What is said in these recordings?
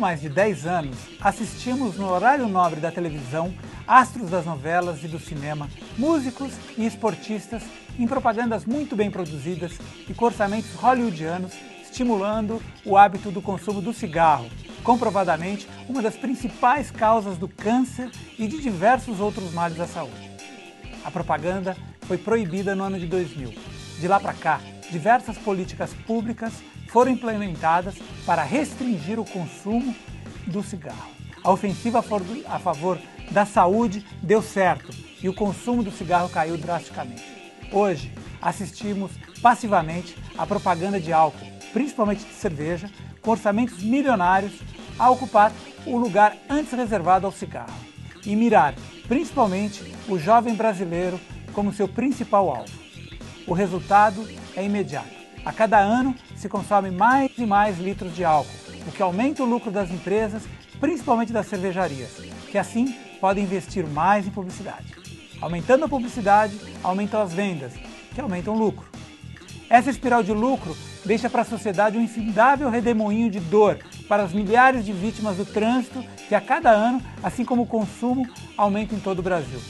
mais de 10 anos, assistimos no horário nobre da televisão astros das novelas e do cinema, músicos e esportistas em propagandas muito bem produzidas e com orçamentos hollywoodianos estimulando o hábito do consumo do cigarro, comprovadamente uma das principais causas do câncer e de diversos outros males da saúde. A propaganda foi proibida no ano de 2000. De lá para cá, diversas políticas públicas foram implementadas para restringir o consumo do cigarro. A ofensiva a favor da saúde deu certo e o consumo do cigarro caiu drasticamente. Hoje, assistimos passivamente à propaganda de álcool, principalmente de cerveja, com orçamentos milionários a ocupar o lugar antes reservado ao cigarro e mirar principalmente o jovem brasileiro como seu principal alvo. O resultado é imediato a cada ano se consome mais e mais litros de álcool, o que aumenta o lucro das empresas, principalmente das cervejarias, que assim podem investir mais em publicidade. Aumentando a publicidade, aumentam as vendas, que aumentam o lucro. Essa espiral de lucro deixa para a sociedade um infindável redemoinho de dor para as milhares de vítimas do trânsito que a cada ano, assim como o consumo, aumenta em todo o Brasil.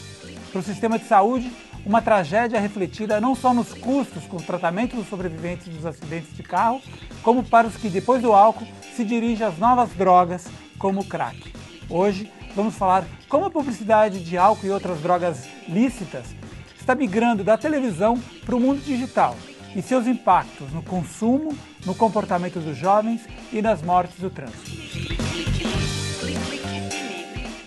Para o sistema de saúde, uma tragédia refletida não só nos custos com o tratamento dos sobreviventes dos acidentes de carro, como para os que, depois do álcool, se dirigem às novas drogas, como o crack. Hoje, vamos falar como a publicidade de álcool e outras drogas lícitas está migrando da televisão para o mundo digital e seus impactos no consumo, no comportamento dos jovens e nas mortes do trânsito.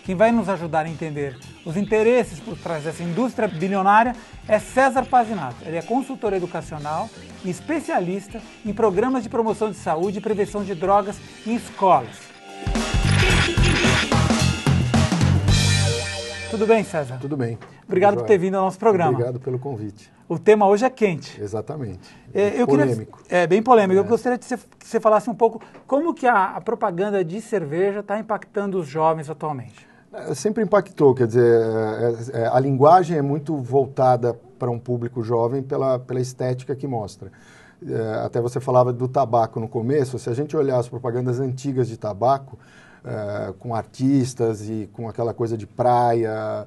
Quem vai nos ajudar a entender os interesses por trás dessa indústria bilionária é César Pazinato. Ele é consultor educacional e especialista em programas de promoção de saúde e prevenção de drogas em escolas. Tudo bem, César? Tudo bem. Obrigado por ter vindo ao nosso programa. Obrigado pelo convite. O tema hoje é quente. Exatamente. É, eu polêmico. Queria, é bem polêmico. É. Eu gostaria que você, que você falasse um pouco como que a, a propaganda de cerveja está impactando os jovens atualmente. É, sempre impactou, quer dizer, é, é, a linguagem é muito voltada para um público jovem pela, pela estética que mostra. Até você falava do tabaco no começo, se a gente olhar as propagandas antigas de tabaco, com artistas e com aquela coisa de praia,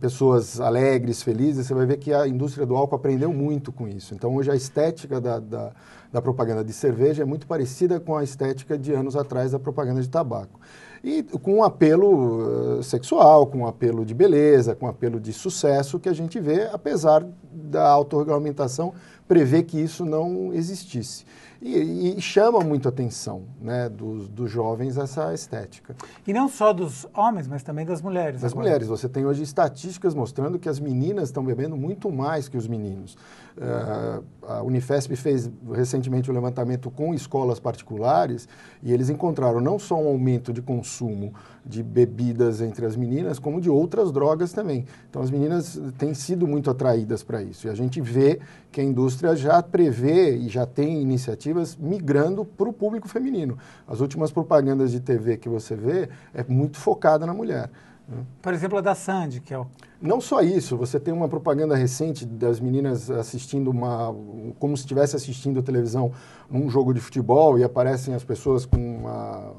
pessoas alegres, felizes, você vai ver que a indústria do álcool aprendeu muito com isso. Então, hoje a estética da, da, da propaganda de cerveja é muito parecida com a estética de anos atrás da propaganda de tabaco e com um apelo eh, sexual, com um apelo de beleza, com um apelo de sucesso que a gente vê, apesar da autorregulamentação prever que isso não existisse e, e chama muito a atenção né, dos, dos jovens essa estética. E não só dos homens, mas também das mulheres. Das agora. mulheres. Você tem hoje estatísticas mostrando que as meninas estão bebendo muito mais que os meninos. Uh, a Unifesp fez recentemente um levantamento com escolas particulares e eles encontraram não só um aumento de consumo de bebidas entre as meninas, como de outras drogas também. Então as meninas têm sido muito atraídas para isso. E a gente vê que a indústria já prevê e já tem iniciativas migrando para o público feminino. As últimas propagandas de TV que você vê é muito focada na mulher. Né? Por exemplo, a da Sandy, que é o... Não só isso, você tem uma propaganda recente das meninas assistindo uma... como se estivesse assistindo televisão num jogo de futebol e aparecem as pessoas com uma...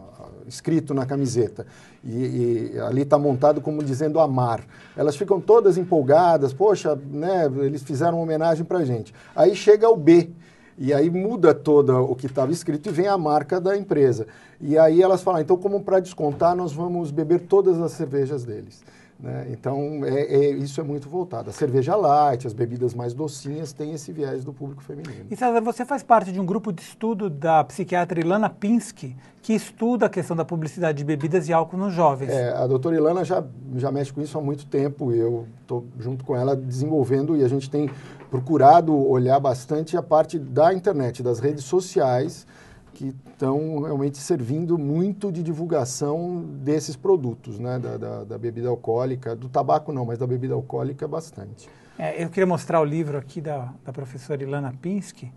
escrito na camiseta. E, e ali está montado como dizendo amar. Elas ficam todas empolgadas, poxa, né, eles fizeram uma homenagem para gente. Aí chega o B, e aí muda todo o que estava escrito e vem a marca da empresa. E aí elas falam, ah, então como para descontar, nós vamos beber todas as cervejas deles. Né? Então, é, é, isso é muito voltado. A cerveja light, as bebidas mais docinhas, têm esse viés do público feminino. E César, você faz parte de um grupo de estudo da psiquiatra Ilana Pinsky, que estuda a questão da publicidade de bebidas e álcool nos jovens. É, a doutora Ilana já, já mexe com isso há muito tempo. Eu estou junto com ela desenvolvendo e a gente tem procurado olhar bastante a parte da internet, das redes sociais que estão realmente servindo muito de divulgação desses produtos, né? Da, da, da, bebida alcoólica, do tabaco não, mas da bebida alcoólica bastante. É, eu queria mostrar o livro aqui da, da professora Ilana Pinsky.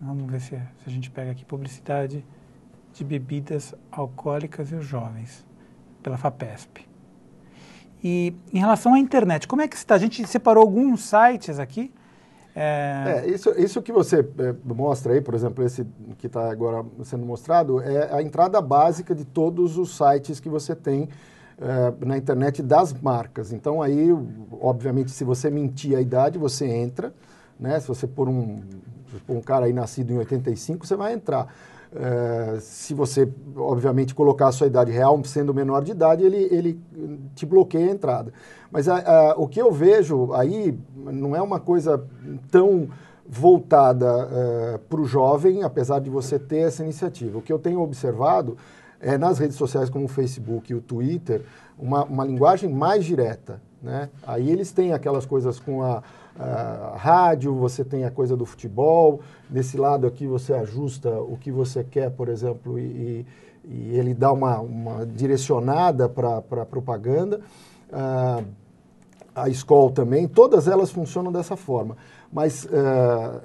Vamos ver se, se a gente pega aqui publicidade de bebidas alcoólicas e os jovens, pela FAPESP. E em relação à internet, como é que está? A gente separou alguns sites aqui é... é... isso, isso que você é, mostra aí, por exemplo, esse que está agora sendo mostrado, é a entrada básica de todos os sites que você tem é, na internet das marcas. Então, aí, obviamente, se você mentir a idade, você entra. Né? Se você pôr um, um cara aí nascido em 85, você vai entrar. Eh, se você, obviamente, colocar a sua idade real, sendo menor de idade, ele, ele te bloqueia a entrada. Mas a, a, o que eu vejo aí não é uma coisa tão voltada eh, para o jovem, apesar de você ter essa iniciativa. O que eu tenho observado é nas redes sociais como o Facebook e o Twitter, uma, uma linguagem mais direta. Né? Aí eles têm aquelas coisas com a a rádio, você tem a coisa do futebol, desse lado aqui você ajusta o que você quer, por exemplo, e, e ele dá uma, uma direcionada para a propaganda. Ah, a escola também, todas elas funcionam dessa forma. Mas ah,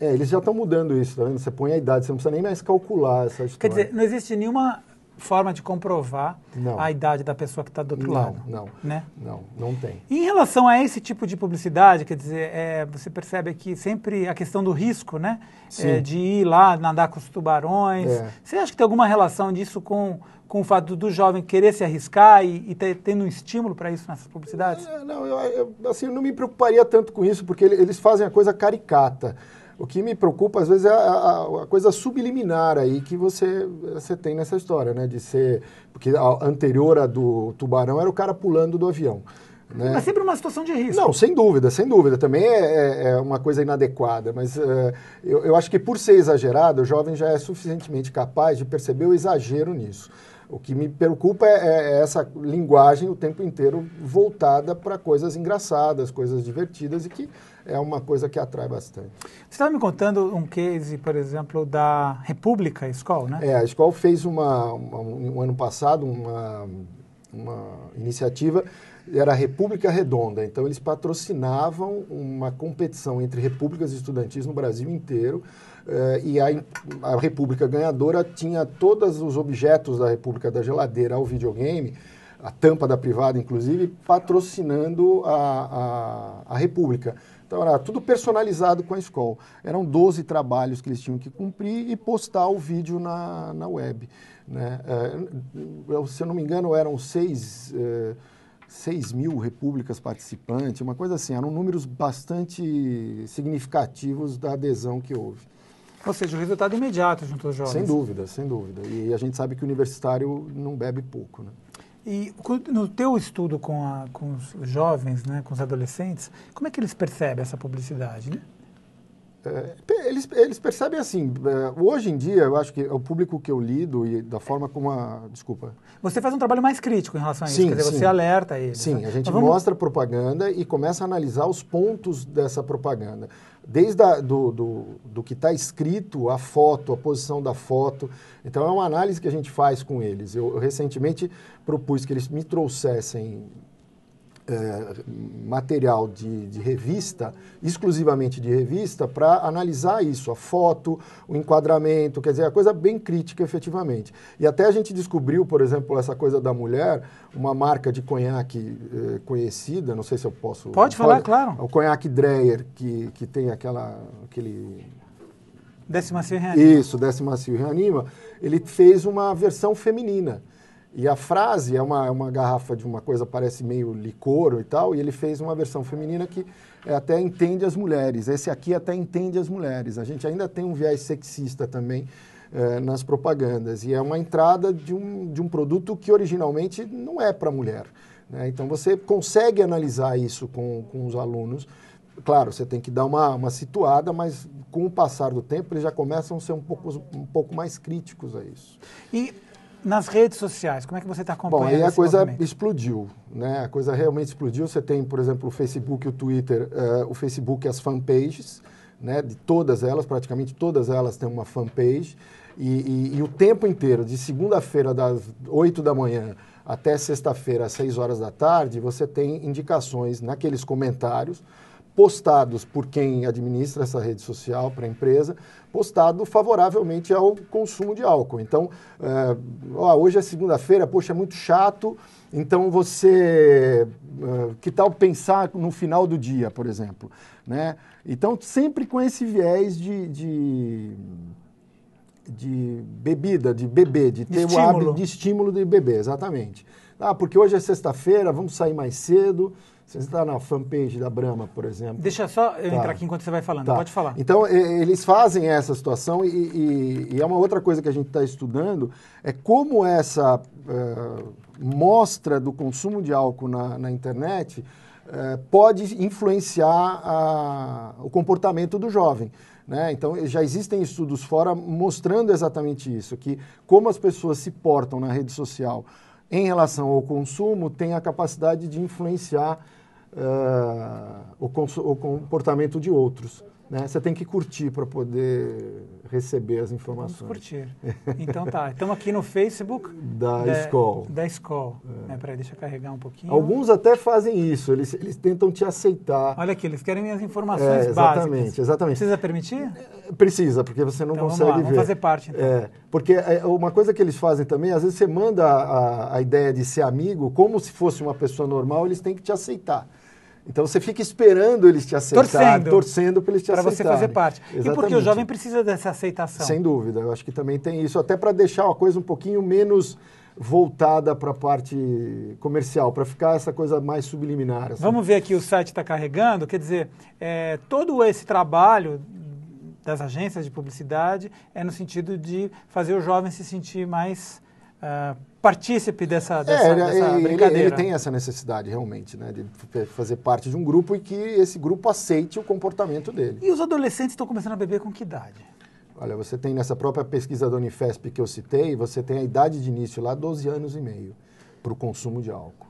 é, eles já estão mudando isso, tá vendo? Você põe a idade, você não precisa nem mais calcular essa história. Quer dizer, não existe nenhuma forma de comprovar não. a idade da pessoa que está do outro não, lado. Não, né? não, não tem. E em relação a esse tipo de publicidade, quer dizer, é, você percebe aqui sempre a questão do risco, né? É, de ir lá nadar com os tubarões. É. Você acha que tem alguma relação disso com, com o fato do jovem querer se arriscar e, e ter, tendo um estímulo para isso nessas publicidades? É, não, eu, eu, assim, eu não me preocuparia tanto com isso, porque eles fazem a coisa caricata. O que me preocupa, às vezes, é a, a, a, coisa subliminar aí que você, você tem nessa história, né? De ser. Porque a anterior a do tubarão era o cara pulando do avião. Né? É sempre uma situação de risco. Não, sem dúvida, sem dúvida. Também é, é, é uma coisa inadequada, mas é, eu, eu acho que por ser exagerado, o jovem já é suficientemente capaz de perceber o exagero nisso. O que me preocupa é, é, é essa linguagem o tempo inteiro voltada para coisas engraçadas, coisas divertidas e que é uma coisa que atrai bastante. Você estava tá me contando um case, por exemplo, da República School, né? É, a Escola fez uma, uma, um ano passado uma, uma iniciativa, era a República Redonda, então eles patrocinavam uma competição entre repúblicas estudantis no Brasil inteiro, é, e a, a, República ganhadora tinha todos os objetos da República, da geladeira ao videogame, a tampa da privada, inclusive, patrocinando a, a, a República. Então era tudo personalizado com a escola. Eram 12 trabalhos que eles tinham que cumprir e postar o vídeo na, na web. Né? É, se eu não me engano, eram seis. É, 6 mil repúblicas participantes, uma coisa assim, eram números bastante significativos da adesão que houve. Ou seja, o resultado imediato junto aos jovens. Sem dúvida, sem dúvida. E a gente sabe que o universitário não bebe pouco. Né? E no teu estudo com, a, com os jovens, né, com os adolescentes, como é que eles percebem essa publicidade? Né? É, eles, eles percebem assim, é, hoje em dia, eu acho que é o público que eu lido e da forma como a. Desculpa. Você faz um trabalho mais crítico em relação a isso, sim, quer dizer, sim. você alerta eles. Sim, né? a gente vamos... mostra propaganda e começa a analisar os pontos dessa propaganda. Desde a, do, do, do que está escrito, a foto, a posição da foto. Então é uma análise que a gente faz com eles. eu, eu recentemente propus que eles me trouxessem é, material de, de, revista, exclusivamente de revista, para analisar isso, a foto, o enquadramento, quer dizer, a coisa bem crítica efetivamente. E até a gente descobriu, por exemplo, essa coisa da mulher, uma marca de conhaque eh, conhecida, não sei se eu posso. Pode falar, pode, claro. É o conhaque Dreyer, que, que tem aquela, aquele. Décima Cio Reanima. Isso, Décima Cio Reanima. Ele fez uma versão feminina. E a frase é uma, é uma garrafa de uma coisa, parece meio licor e tal, e ele fez uma versão feminina que é até entende as mulheres. Esse aqui é até entende as mulheres. A gente ainda tem um viés sexista também é, nas propagandas. E é uma entrada de um, de um produto que originalmente não é para mulher. Né? Então você consegue analisar isso com, com os alunos. Claro, você tem que dar uma, uma situada, mas com o passar do tempo eles já começam a ser um pouco, um pouco mais críticos a isso. E nas redes sociais, como é que você está acompanhando? Bom, aí a coisa explodiu, né? A coisa realmente explodiu. Você tem, por exemplo, o Facebook, o Twitter, uh, o Facebook, as fanpages, né? De todas elas, praticamente todas elas têm uma fanpage. E, e, e o tempo inteiro, de segunda-feira, das 8 da manhã até sexta-feira, às 6 horas da tarde, você tem indicações naqueles comentários postados por quem administra essa rede social para a empresa, postado favoravelmente ao consumo de álcool. Então, é, ó, hoje é segunda-feira, poxa, é muito chato, então você, é, que tal pensar no final do dia, por exemplo, né? Então, sempre com esse viés de, de de bebida, de beber, de ter de o hábito de estímulo de beber, exatamente. Ah, porque hoje é sexta-feira, vamos sair mais cedo, se você está na fanpage da Brahma, por exemplo. Deixa só eu tá. entrar aqui enquanto você vai falando, tá. pode falar. Então, eles fazem essa situação e, e, e, é uma outra coisa que a gente está estudando, é como essa eh, mostra do consumo de álcool na, na internet eh, pode influenciar a, o comportamento do jovem. Né? Então, já existem estudos fora mostrando exatamente isso, que como as pessoas se portam na rede social em relação ao consumo, tem a capacidade de influenciar uh, o, o comportamento de outros. Né? Você tem que curtir para poder receber as informações. Vamos curtir. Então tá, estamos aqui no Facebook da, escola. Da escola. É. Né? Peraí, deixa eu carregar um pouquinho. Alguns até fazem isso, eles, eles tentam te aceitar. Olha aqui, eles querem minhas é, informações é, exatamente, básicas. Exatamente, exatamente. Precisa permitir? É, precisa, porque você não então, consegue vamos lá, vamos fazer parte então. É, porque é, uma coisa que eles fazem também, às vezes você manda a, a ideia de ser amigo, como se fosse uma pessoa normal, eles têm que te aceitar. Então você fica esperando eles te aceitarem, torcendo, torcendo para eles te pra aceitarem. Para você fazer parte. Exatamente. E porque o jovem precisa dessa aceitação. Sem dúvida, eu acho que também tem isso, até para deixar a coisa um pouquinho menos voltada para a parte comercial, para ficar essa coisa mais subliminar. Assim. Vamos ver aqui, o site está carregando, quer dizer, é, todo esse trabalho das agências de publicidade é no sentido de fazer o jovem se sentir mais uh, partícipe dessa, dessa, é, dessa ele, brincadeira. É, ele, ele, tem essa necessidade realmente, né, de fazer parte de um grupo e que esse grupo aceite o comportamento dele. E os adolescentes estão começando a beber com que idade? Olha, você tem nessa própria pesquisa da Unifesp que eu citei, você tem a idade de início lá 12 anos e meio para o consumo de álcool.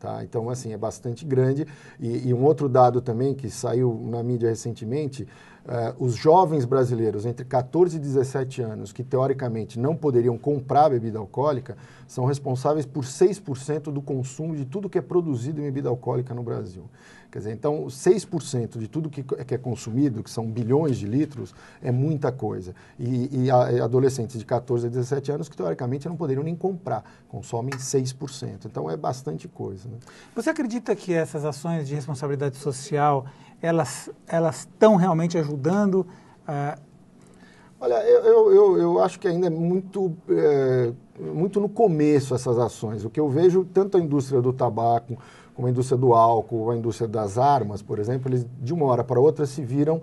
Tá? Então, assim, é bastante grande. E, e, um outro dado também que saiu na mídia recentemente Uh, os jovens brasileiros entre 14 e 17 anos, que teoricamente não poderiam comprar bebida alcoólica, são responsáveis por 6% do consumo de tudo que é produzido em bebida alcoólica no Brasil. Quer dizer, então, 6% de tudo que, que é consumido, que são bilhões de litros, é muita coisa. E, e a, adolescentes de 14 a 17 anos, que teoricamente não poderiam nem comprar, consomem 6%. Então, é bastante coisa. Né? Você acredita que essas ações de responsabilidade social elas elas estão realmente ajudando? Uh... Olha, eu, eu, eu, acho que ainda é muito, é, muito no começo essas ações. O que eu vejo, tanto a indústria do tabaco, como a indústria do álcool, a indústria das armas, por exemplo, eles de uma hora para outra se viram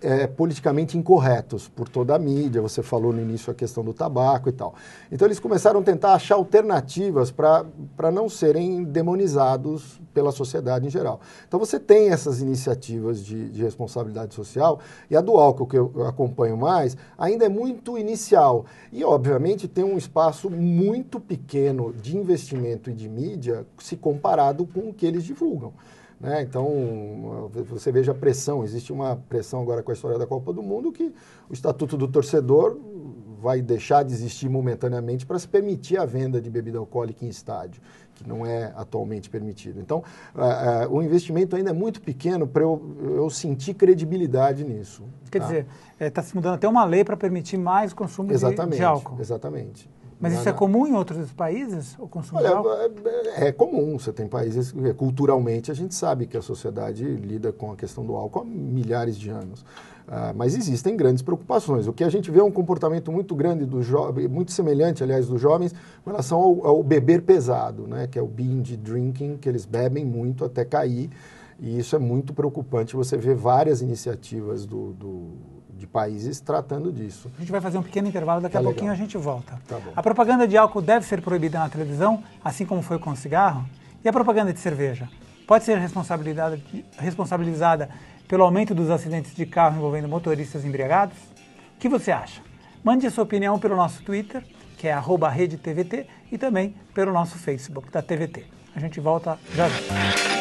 é, politicamente incorretos por toda a mídia. Você falou no início a questão do tabaco e tal. Então eles começaram a tentar achar alternativas para não serem demonizados pela sociedade em geral. Então você tem essas iniciativas de, de responsabilidade social e a do álcool que eu acompanho mais ainda é muito inicial e obviamente tem um espaço muito pequeno de investimento e de mídia se comparado com o que eles divulgam. Né? Então, você veja a pressão. Existe uma pressão agora com a história da Copa do Mundo que o Estatuto do Torcedor vai deixar de existir momentaneamente para se permitir a venda de bebida alcoólica em estádio, que não é atualmente permitido. Então, uh, uh, o investimento ainda é muito pequeno para eu, eu, sentir credibilidade nisso. Quer tá? dizer, está é, tá se mudando até uma lei para permitir mais consumo de, de álcool. Exatamente. Mas isso é comum em outros países, o consumo Olha, é, é comum. Você tem países é, culturalmente a gente sabe que a sociedade lida com a questão do álcool há milhares de anos. Ah, mas existem grandes preocupações. O que a gente vê é um comportamento muito grande do muito semelhante, aliás, dos jovens, com relação ao, ao beber pesado, né? Que é o binge drinking, que eles bebem muito até cair. E isso é muito preocupante. Você vê várias iniciativas do, do de países tratando disso. A gente vai fazer um pequeno intervalo, daqui tá a legal. pouquinho a gente volta. Tá a propaganda de álcool deve ser proibida na televisão, assim como foi com o cigarro? E a propaganda de cerveja? Pode ser responsabilizada, responsabilizada pelo aumento dos acidentes de carro envolvendo motoristas embriagados? O que você acha? Mande a sua opinião pelo nosso Twitter, que é @redtvt, e também pelo nosso Facebook da TVT. A gente volta já já.